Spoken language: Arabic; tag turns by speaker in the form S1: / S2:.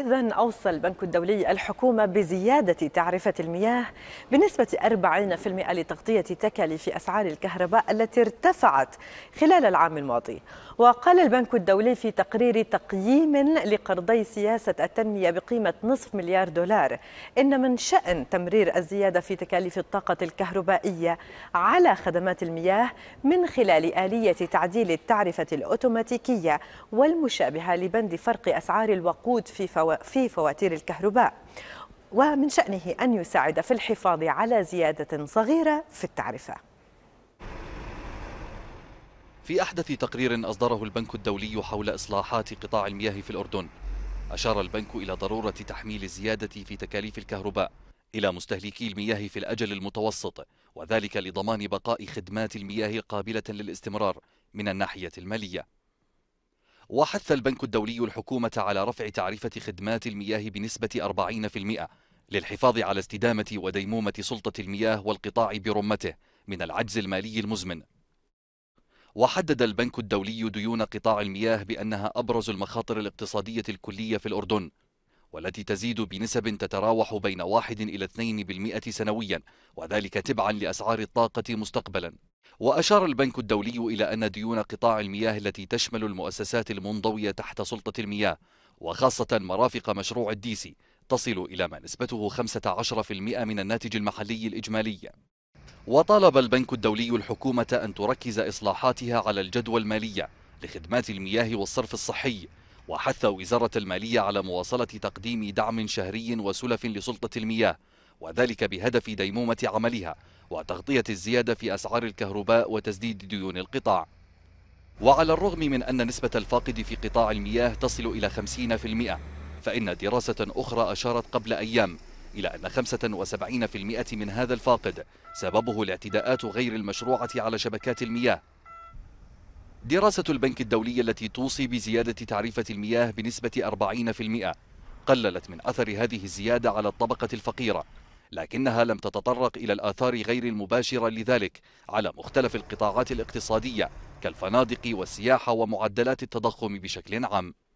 S1: إذا أوصى البنك الدولي الحكومة بزيادة تعرفة المياه بنسبة 40% لتغطية تكاليف أسعار الكهرباء التي ارتفعت خلال العام الماضي وقال البنك الدولي في تقرير تقييم لقرضي سياسة التنمية بقيمة نصف مليار دولار إن من شأن تمرير الزيادة في تكاليف الطاقة الكهربائية على خدمات المياه من خلال آلية تعديل التعرفة الأوتوماتيكية والمشابهة لبند فرق أسعار الوقود في, فو... في فواتير الكهرباء ومن شأنه أن يساعد في الحفاظ على زيادة صغيرة في التعرفة
S2: في أحدث تقرير أصدره البنك الدولي حول إصلاحات قطاع المياه في الأردن أشار البنك إلى ضرورة تحميل الزيادة في تكاليف الكهرباء إلى مستهلكي المياه في الأجل المتوسط وذلك لضمان بقاء خدمات المياه قابلة للاستمرار من الناحية المالية وحث البنك الدولي الحكومة على رفع تعرفة خدمات المياه بنسبة 40% للحفاظ على استدامة وديمومة سلطة المياه والقطاع برمته من العجز المالي المزمن وحدد البنك الدولي ديون قطاع المياه بأنها أبرز المخاطر الاقتصادية الكلية في الأردن والتي تزيد بنسب تتراوح بين 1 إلى 2% سنويا وذلك تبعا لأسعار الطاقة مستقبلا وأشار البنك الدولي إلى أن ديون قطاع المياه التي تشمل المؤسسات المنضوية تحت سلطة المياه وخاصة مرافق مشروع الديسي تصل إلى ما نسبته 15% من الناتج المحلي الإجمالي وطالب البنك الدولي الحكومة أن تركز إصلاحاتها على الجدوى المالية لخدمات المياه والصرف الصحي وحث وزارة المالية على مواصلة تقديم دعم شهري وسلف لسلطة المياه وذلك بهدف ديمومة عملها وتغطية الزيادة في أسعار الكهرباء وتسديد ديون القطاع وعلى الرغم من أن نسبة الفاقد في قطاع المياه تصل إلى 50% فإن دراسة أخرى أشارت قبل أيام إلى أن 75% من هذا الفاقد سببه الاعتداءات غير المشروعة على شبكات المياه دراسة البنك الدولي التي توصي بزيادة تعريفة المياه بنسبة 40% قللت من أثر هذه الزيادة على الطبقة الفقيرة لكنها لم تتطرق إلى الآثار غير المباشرة لذلك على مختلف القطاعات الاقتصادية كالفنادق والسياحة ومعدلات التضخم بشكل عام